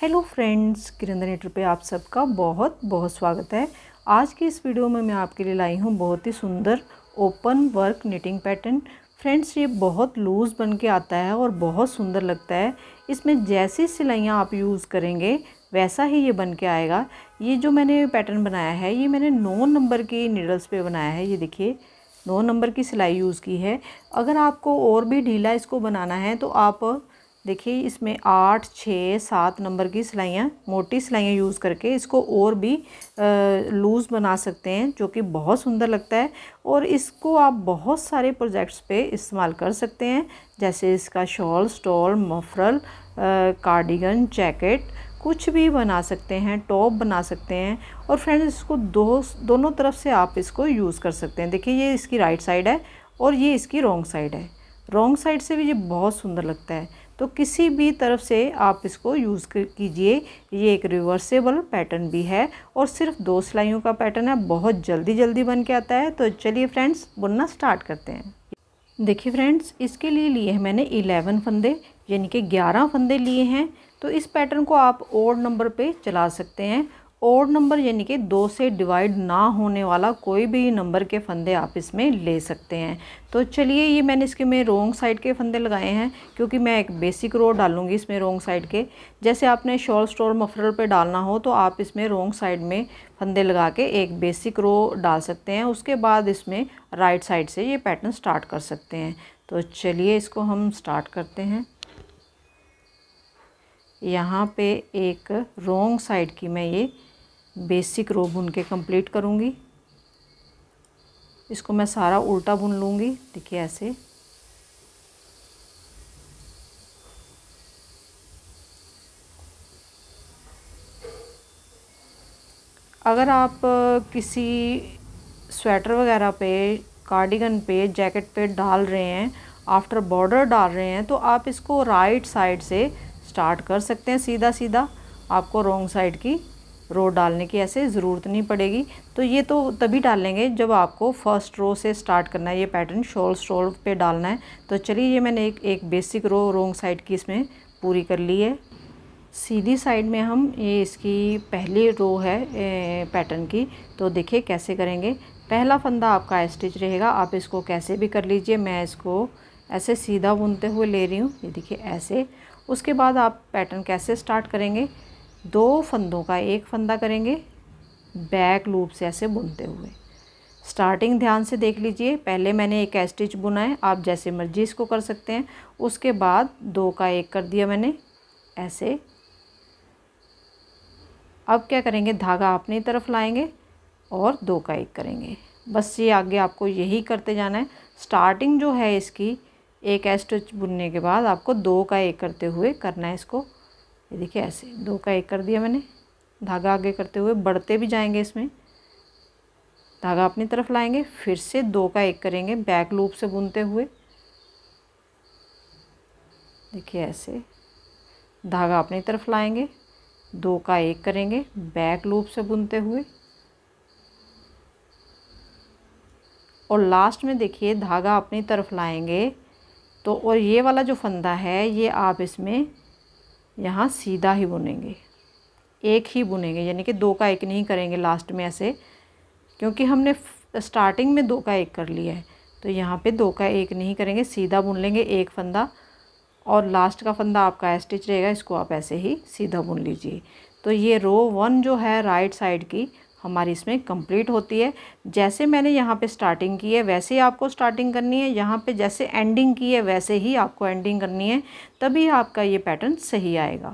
hello friends किरण नेटर पे आप सबका बहुत बहुत स्वागत है आज की इस वीडियो में मैं आपके लिए लाई हूँ बहुत ही सुंदर open work knitting pattern friends ये बहुत लूज़ बन के आता है और बहुत सुंदर लगता है इसमें जैसी सिलाइयाँ आप यूज़ करेंगे वैसा ही ये बन के आएगा ये जो मैंने पैटर्न बनाया है ये मैंने नौ नंबर की नीडल्स पर बनाया है ये देखिए नौ नंबर की सिलाई यूज़ की है अगर आपको और भी ढीला इसको बनाना है तो आप देखिए इसमें आठ छः सात नंबर की सिलाइयाँ मोटी सिलाइयाँ यूज़ करके इसको और भी लूज़ बना सकते हैं जो कि बहुत सुंदर लगता है और इसको आप बहुत सारे प्रोजेक्ट्स पे इस्तेमाल कर सकते हैं जैसे इसका shawl stole muffler cardigan jacket कुछ भी बना सकते हैं टॉप बना सकते हैं और फ्रेंड्स इसको दो दोनों तरफ से आप इसको यूज़ कर सकते हैं देखिए ये इसकी राइट साइड है और ये इसकी रॉन्ग साइड है रॉन्ग साइड से भी ये बहुत सुंदर लगता है तो किसी भी तरफ से आप इसको यूज़ कीजिए ये एक रिवर्सेबल पैटर्न भी है और सिर्फ दो सिलाइयों का पैटर्न है बहुत जल्दी जल्दी बन के आता है तो चलिए फ्रेंड्स बुनना स्टार्ट करते हैं देखिए फ्रेंड्स इसके लिए लिए हैं मैंने इलेवन फंदे यानी कि ग्यारह फंदे लिए हैं तो इस पैटर्न को आप और नंबर पर चला सकते हैं ओड नंबर यानी कि दो से डिवाइड ना होने वाला कोई भी नंबर के फंदे आप इसमें ले सकते हैं तो चलिए ये मैंने इसके में रोंग साइड के फंदे लगाए हैं क्योंकि मैं एक बेसिक रो डालूंगी इसमें रोंग साइड के जैसे आपने शॉल स्टोर मफरल पे डालना हो तो आप इसमें रोंग साइड में फंदे लगा के एक बेसिक रो डाल सकते हैं उसके बाद इसमें राइट साइड से ये पैटर्न स्टार्ट कर सकते हैं तो चलिए इसको हम स्टार्ट करते हैं यहाँ पे एक रोंग साइड की मैं ये बेसिक रो बुन के कंप्लीट करूँगी इसको मैं सारा उल्टा बुन लूँगी देखिए ऐसे अगर आप किसी स्वेटर वगैरह पे कार्डिगन पे जैकेट पे डाल रहे हैं आफ्टर बॉर्डर डाल रहे हैं तो आप इसको राइट साइड से स्टार्ट कर सकते हैं सीधा सीधा आपको रॉन्ग साइड की रो डालने की ऐसे ज़रूरत नहीं पड़ेगी तो ये तो तभी डालेंगे जब आपको फर्स्ट रो से स्टार्ट करना है ये पैटर्न शोल स्टोल पे डालना है तो चलिए ये मैंने एक एक बेसिक रो रोंग साइड की इसमें पूरी कर ली है सीधी साइड में हम ये इसकी पहली रो है पैटर्न की तो देखिए कैसे करेंगे पहला फंदा आपका स्टिच रहेगा आप इसको कैसे भी कर लीजिए मैं इसको ऐसे सीधा बुनते हुए ले रही हूँ ये देखिए ऐसे उसके बाद आप पैटर्न कैसे स्टार्ट करेंगे दो फंदों का एक फंदा करेंगे बैक लूप से ऐसे बुनते हुए स्टार्टिंग ध्यान से देख लीजिए पहले मैंने एक स्टिच बुना है आप जैसे मर्जी इसको कर सकते हैं उसके बाद दो का एक कर दिया मैंने ऐसे अब क्या करेंगे धागा अपनी तरफ लाएंगे और दो का एक करेंगे बस ये आगे आपको यही करते जाना है स्टार्टिंग जो है इसकी एक स्टिच बुनने के बाद आपको दो का एक करते हुए करना है इसको ये देखिए ऐसे दो का एक कर दिया मैंने धागा आगे करते हुए बढ़ते भी जाएंगे इसमें धागा अपनी तरफ लाएंगे फिर से दो का एक करेंगे बैक लूप से बुनते हुए देखिए ऐसे धागा अपनी तरफ लाएंगे दो का एक करेंगे बैक लूप से बुनते हुए और लास्ट में देखिए धागा अपनी तरफ लाएंगे तो और ये वाला जो फंदा है ये आप इसमें यहाँ सीधा ही बुनेंगे एक ही बुनेंगे यानी कि दो का एक नहीं करेंगे लास्ट में ऐसे क्योंकि हमने स्टार्टिंग में दो का एक कर लिया है तो यहाँ पे दो का एक नहीं करेंगे सीधा बुन लेंगे एक फंदा और लास्ट का फंदा आपका स्टिच रहेगा इसको आप ऐसे ही सीधा बुन लीजिए तो ये रो वन जो है राइट साइड की हमारी इसमें कंप्लीट होती है जैसे मैंने यहाँ पे स्टार्टिंग की है वैसे ही आपको स्टार्टिंग करनी है यहाँ पे जैसे एंडिंग की है वैसे ही आपको एंडिंग करनी है तभी आपका ये पैटर्न सही आएगा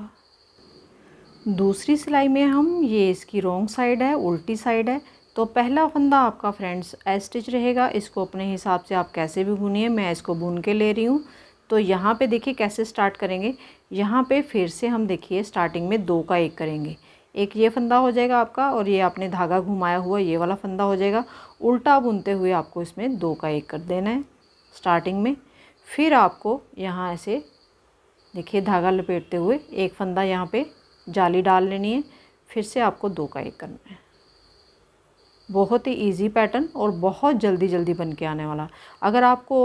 दूसरी सिलाई में हम ये इसकी रोंग साइड है उल्टी साइड है तो पहला फंदा आपका फ्रेंड्स ए स्टिच रहेगा इसको अपने हिसाब से आप कैसे भी बुनिए मैं इसको बुन के ले रही हूँ तो यहाँ पे देखिए कैसे स्टार्ट करेंगे यहाँ पे फिर से हम देखिए स्टार्टिंग में दो का एक करेंगे एक ये फंदा हो जाएगा आपका और ये आपने धागा घुमाया हुआ ये वाला फंदा हो जाएगा उल्टा बुनते हुए आपको इसमें दो का एक कर देना है स्टार्टिंग में फिर आपको यहाँ ऐसे देखिए धागा लपेटते हुए एक फंदा यहाँ पे जाली डाल लेनी है फिर से आपको दो का एक करना है बहुत ही इजी पैटर्न और बहुत जल्दी जल्दी बन के आने वाला अगर आपको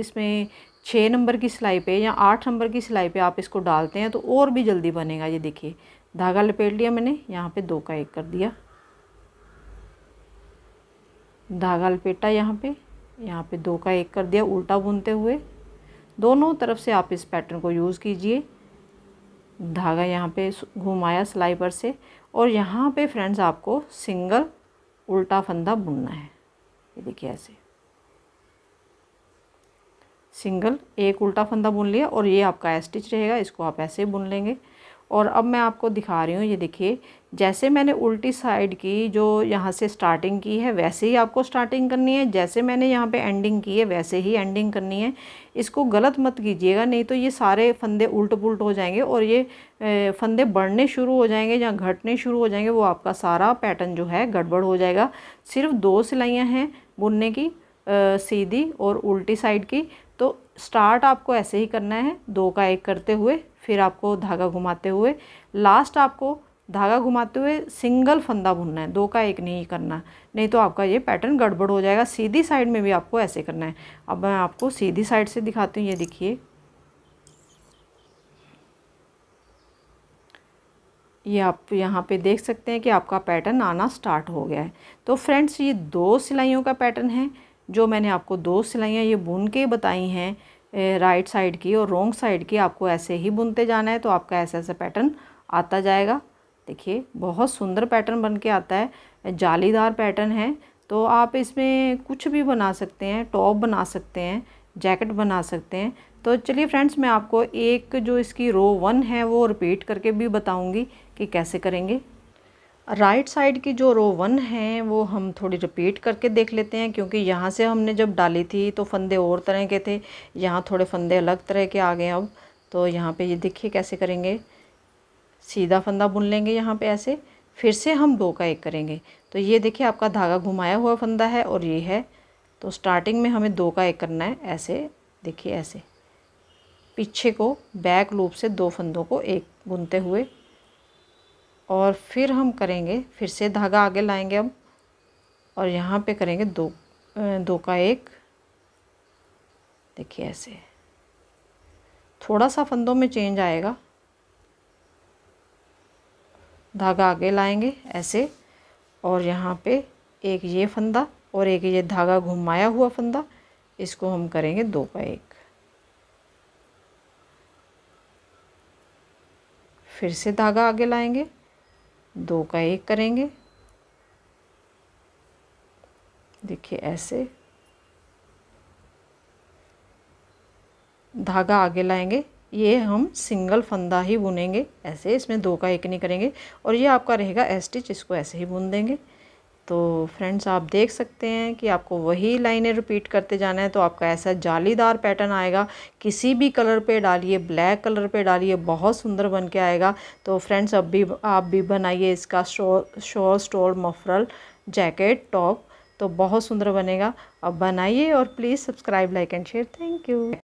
इसमें छः नंबर की सिलाई पे या आठ नंबर की सिलाई पे आप इसको डालते हैं तो और भी जल्दी बनेगा ये देखिए धागा लपेट लिया मैंने यहाँ पे दो का एक कर दिया धागा लपेटा यहाँ पे यहाँ पे दो का एक कर दिया उल्टा बुनते हुए दोनों तरफ से आप इस पैटर्न को यूज़ कीजिए धागा यहाँ पे घुमाया सिलाई पर से और यहाँ पे फ्रेंड्स आपको सिंगल उल्टा फंदा बुनना है ये देखिए ऐसे सिंगल एक उल्टा फंदा बुन लिया और ये आपका स्टिच रहेगा इसको आप ऐसे ही बुन लेंगे और अब मैं आपको दिखा रही हूँ ये देखिए जैसे मैंने उल्टी साइड की जो यहाँ से स्टार्टिंग की है वैसे ही आपको स्टार्टिंग करनी है जैसे मैंने यहाँ पे एंडिंग की है वैसे ही एंडिंग करनी है इसको गलत मत कीजिएगा नहीं तो ये सारे फंदे उल्ट पुलट हो जाएंगे और ये फंदे बढ़ने शुरू हो जाएंगे या घटने शुरू हो जाएंगे वो आपका सारा पैटर्न जो है गड़बड़ हो जाएगा सिर्फ दो सिलाइयाँ हैं बुनने की सीधी और उल्टी साइड की तो स्टार्ट आपको ऐसे ही करना है दो का एक करते हुए फिर आपको धागा घुमाते हुए लास्ट आपको धागा घुमाते हुए सिंगल फंदा बुनना है दो का एक नहीं करना नहीं तो आपका ये पैटर्न गड़बड़ हो जाएगा सीधी साइड में भी आपको ऐसे करना है अब मैं आपको सीधी साइड से दिखाती हूँ ये देखिए ये आप यहाँ पे देख सकते हैं कि आपका पैटर्न आना स्टार्ट हो गया है तो फ्रेंड्स ये दो सिलाइयों का पैटर्न है जो मैंने आपको दो सिलाइयाँ ये बुन के बताई हैं राइट साइड की और रोंग साइड की आपको ऐसे ही बुनते जाना है तो आपका ऐसा ऐसा पैटर्न आता जाएगा देखिए बहुत सुंदर पैटर्न बन के आता है जालीदार पैटर्न है तो आप इसमें कुछ भी बना सकते हैं टॉप बना सकते हैं जैकेट बना सकते हैं तो चलिए फ्रेंड्स मैं आपको एक जो इसकी रो वन है वो रिपीट करके भी बताऊंगी कि कैसे करेंगे राइट साइड की जो रो वन है वो हम थोड़ी रिपीट करके देख लेते हैं क्योंकि यहाँ से हमने जब डाली थी तो फंदे और तरह के थे यहाँ थोड़े फंदे अलग तरह के आ गए अब तो यहाँ पे ये देखिए कैसे करेंगे सीधा फंदा बुन लेंगे यहाँ पे ऐसे फिर से हम दो का एक करेंगे तो ये देखिए आपका धागा घुमाया हुआ फंदा है और ये है तो स्टार्टिंग में हमें दो का एक करना है ऐसे देखिए ऐसे पीछे को बैक लूप से दो फंदों को एक बुनते हुए और फिर हम करेंगे फिर से धागा आगे लाएंगे हम और यहाँ पे करेंगे दो दो का एक देखिए ऐसे थोड़ा सा फंदों में चेंज आएगा धागा आगे लाएंगे ऐसे और यहाँ पे एक ये फंदा और एक ये धागा घुमाया हुआ फंदा इसको हम करेंगे दो का एक फिर से धागा आगे लाएंगे दो का एक करेंगे देखिए ऐसे धागा आगे लाएंगे ये हम सिंगल फंदा ही बुनेंगे ऐसे इसमें दो का एक नहीं करेंगे और ये आपका रहेगा एस्टिच इसको ऐसे ही बुन देंगे तो फ्रेंड्स आप देख सकते हैं कि आपको वही लाइनें रिपीट करते जाना है तो आपका ऐसा जालीदार पैटर्न आएगा किसी भी कलर पे डालिए ब्लैक कलर पे डालिए बहुत सुंदर बन के आएगा तो फ्रेंड्स अब भी आप भी बनाइए इसका शो शो स्टोर मफरल जैकेट टॉप तो बहुत सुंदर बनेगा अब बनाइए और please subscribe like and share thank you